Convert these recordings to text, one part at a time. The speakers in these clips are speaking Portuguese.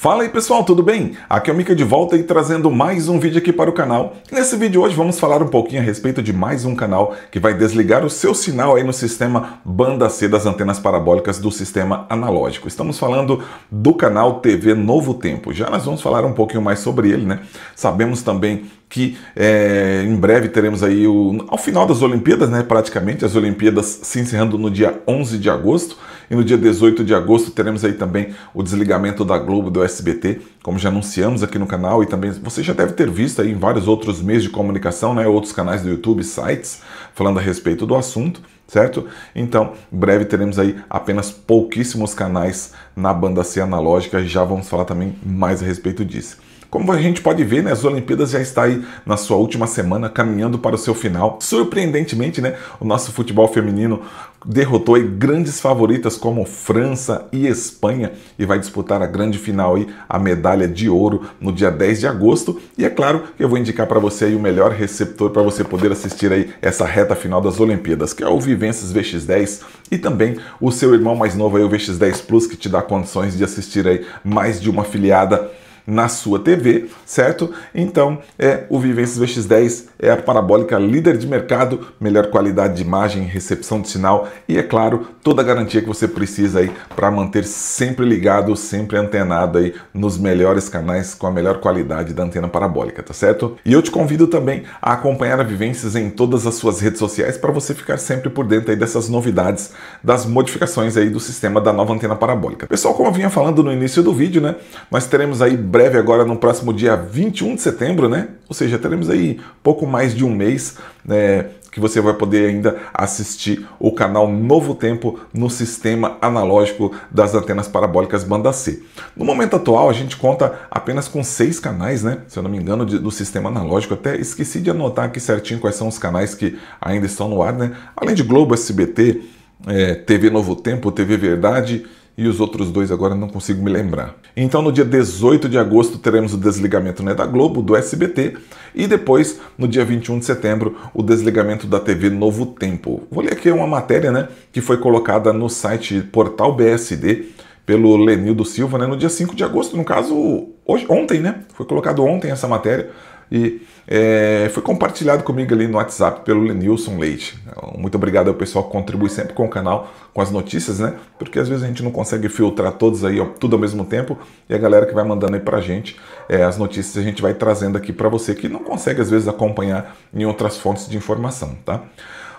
Fala aí pessoal, tudo bem? Aqui é o Mika de volta e trazendo mais um vídeo aqui para o canal. Nesse vídeo hoje vamos falar um pouquinho a respeito de mais um canal que vai desligar o seu sinal aí no sistema banda C das antenas parabólicas do sistema analógico. Estamos falando do canal TV Novo Tempo. Já nós vamos falar um pouquinho mais sobre ele, né? Sabemos também que é, em breve teremos aí o, ao final das Olimpíadas, né? Praticamente as Olimpíadas se encerrando no dia 11 de agosto e no dia 18 de agosto teremos aí também o desligamento da Globo do SBT, como já anunciamos aqui no canal e também você já deve ter visto aí em vários outros meios de comunicação, né, outros canais do YouTube, sites falando a respeito do assunto certo? Então, em breve teremos aí apenas pouquíssimos canais na banda C analógica e já vamos falar também mais a respeito disso. Como a gente pode ver, né, as Olimpíadas já está aí na sua última semana, caminhando para o seu final. Surpreendentemente, né, o nosso futebol feminino derrotou aí grandes favoritas como França e Espanha e vai disputar a grande final aí, a medalha de ouro no dia 10 de agosto. E é claro que eu vou indicar para você aí o melhor receptor para você poder assistir aí essa reta final das Olimpíadas, que é o Vivências VX10 e também o seu irmão mais novo aí, o VX10 Plus, que te dá condições de assistir aí mais de uma filiada na sua TV, certo? Então, é o Vivências VX10 é a parabólica líder de mercado, melhor qualidade de imagem, recepção de sinal e, é claro, toda a garantia que você precisa aí para manter sempre ligado, sempre antenado aí nos melhores canais com a melhor qualidade da antena parabólica, tá certo? E eu te convido também a acompanhar a Vivências em todas as suas redes sociais para você ficar sempre por dentro aí dessas novidades, das modificações aí do sistema da nova antena parabólica. Pessoal, como eu vinha falando no início do vídeo, né? Nós teremos aí breve agora no próximo dia 21 de setembro, né? Ou seja, teremos aí pouco mais de um mês né, que você vai poder ainda assistir o canal Novo Tempo no sistema analógico das antenas parabólicas banda C. No momento atual, a gente conta apenas com seis canais, né? Se eu não me engano, de, do sistema analógico. Até esqueci de anotar aqui certinho quais são os canais que ainda estão no ar, né? Além de Globo, SBT, é, eh, TV Novo Tempo, TV Verdade e os outros dois agora não consigo me lembrar. Então, no dia 18 de agosto, teremos o desligamento né, da Globo, do SBT, e depois, no dia 21 de setembro, o desligamento da TV Novo Tempo. Vou ler aqui uma matéria né, que foi colocada no site Portal BSD pelo Lenildo Silva, né, no dia 5 de agosto, no caso, hoje, ontem, né? Foi colocado ontem essa matéria e é, foi compartilhado comigo ali no WhatsApp pelo Lenilson Leite. Muito obrigado ao pessoal que contribui sempre com o canal, com as notícias, né? Porque às vezes a gente não consegue filtrar todos aí, ó, tudo ao mesmo tempo, e a galera que vai mandando aí pra gente é, as notícias a gente vai trazendo aqui para você que não consegue às vezes acompanhar em outras fontes de informação, tá?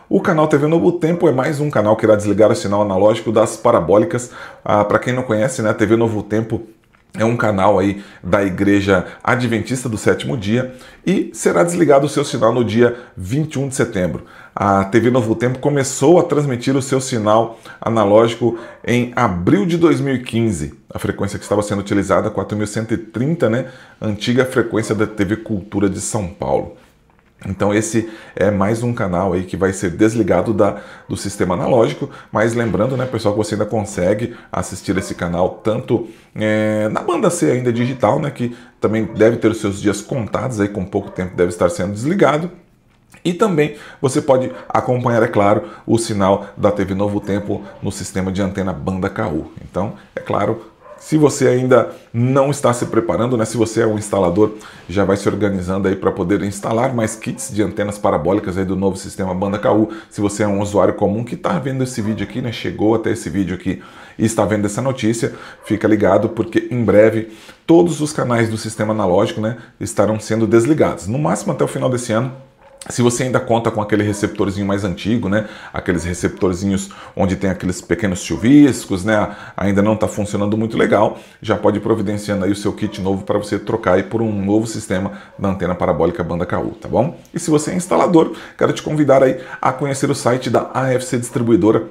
O canal TV Novo Tempo é mais um canal que irá desligar o sinal analógico das parabólicas. Ah, para quem não conhece, né, a TV Novo Tempo é um canal aí da Igreja Adventista do Sétimo Dia e será desligado o seu sinal no dia 21 de setembro. A TV Novo Tempo começou a transmitir o seu sinal analógico em abril de 2015. A frequência que estava sendo utilizada, 4130, né? Antiga frequência da TV Cultura de São Paulo. Então esse é mais um canal aí que vai ser desligado da, do sistema analógico, mas lembrando, né, pessoal, que você ainda consegue assistir esse canal tanto é, na banda C ainda digital, né, que também deve ter os seus dias contados aí com pouco tempo deve estar sendo desligado, e também você pode acompanhar, é claro, o sinal da TV Novo Tempo no sistema de antena banda KU. Então, é claro, se você ainda não está se preparando, né? Se você é um instalador, já vai se organizando aí para poder instalar mais kits de antenas parabólicas aí do novo sistema banda KU. Se você é um usuário comum que está vendo esse vídeo aqui, né? Chegou até esse vídeo aqui e está vendo essa notícia, fica ligado porque em breve todos os canais do sistema analógico, né, estarão sendo desligados. No máximo até o final desse ano, se você ainda conta com aquele receptorzinho mais antigo, né? Aqueles receptorzinhos onde tem aqueles pequenos chuviscos, né? Ainda não está funcionando muito legal, já pode providenciando aí o seu kit novo para você trocar aí por um novo sistema da antena parabólica banda KU, tá bom? E se você é instalador, quero te convidar aí a conhecer o site da AFC Distribuidora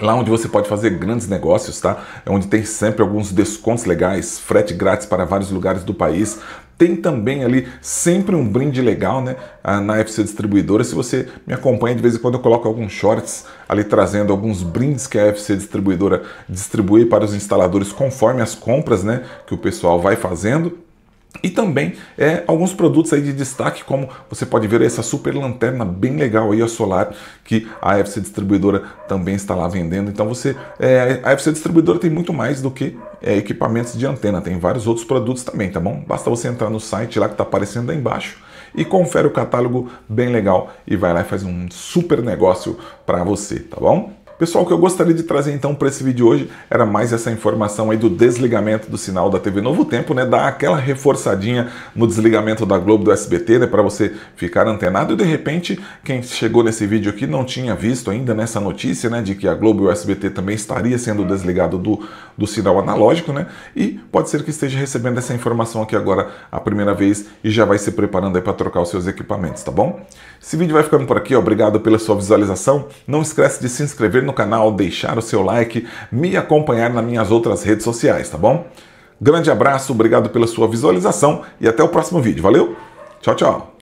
Lá onde você pode fazer grandes negócios, tá? É onde tem sempre alguns descontos legais, frete grátis para vários lugares do país. Tem também ali sempre um brinde legal, né? Ah, na FC Distribuidora. Se você me acompanha, de vez em quando eu coloco alguns shorts ali trazendo alguns brindes que a FC Distribuidora distribui para os instaladores conforme as compras, né? Que o pessoal vai fazendo. E também é, alguns produtos aí de destaque, como você pode ver essa super lanterna bem legal aí, a solar, que a FC Distribuidora também está lá vendendo. Então você, é, a FC Distribuidora tem muito mais do que é, equipamentos de antena, tem vários outros produtos também, tá bom? Basta você entrar no site lá que está aparecendo aí embaixo e confere o catálogo bem legal e vai lá e faz um super negócio para você, tá bom? Pessoal, o que eu gostaria de trazer então para esse vídeo hoje era mais essa informação aí do desligamento do sinal da TV Novo Tempo, né? Dar aquela reforçadinha no desligamento da Globo do SBT, né? Para você ficar antenado e de repente quem chegou nesse vídeo aqui não tinha visto ainda nessa notícia, né? De que a Globo e o SBT também estaria sendo desligado do, do sinal analógico, né? E pode ser que esteja recebendo essa informação aqui agora a primeira vez e já vai se preparando aí para trocar os seus equipamentos, tá bom? Esse vídeo vai ficando por aqui, obrigado pela sua visualização. Não esquece de se inscrever no canal, deixar o seu like, me acompanhar nas minhas outras redes sociais, tá bom? Grande abraço, obrigado pela sua visualização e até o próximo vídeo. Valeu? Tchau, tchau.